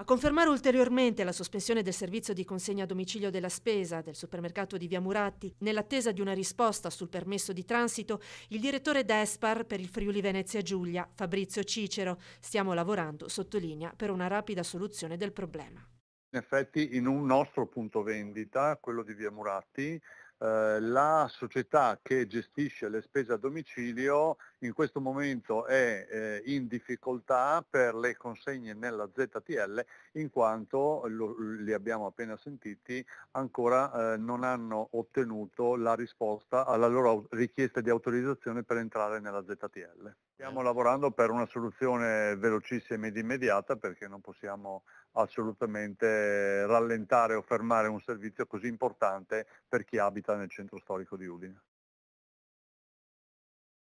A confermare ulteriormente la sospensione del servizio di consegna a domicilio della spesa del supermercato di Via Muratti, nell'attesa di una risposta sul permesso di transito, il direttore d'Espar per il Friuli Venezia Giulia, Fabrizio Cicero. Stiamo lavorando, sottolinea, per una rapida soluzione del problema. In effetti in un nostro punto vendita, quello di Via Muratti, eh, la società che gestisce le spese a domicilio in questo momento è eh, in difficoltà per le consegne nella ZTL in quanto, lo, li abbiamo appena sentiti, ancora eh, non hanno ottenuto la risposta alla loro richiesta di autorizzazione per entrare nella ZTL. Stiamo lavorando per una soluzione velocissima ed immediata perché non possiamo assolutamente rallentare o fermare un servizio così importante per chi abita città nel centro storico di Udine.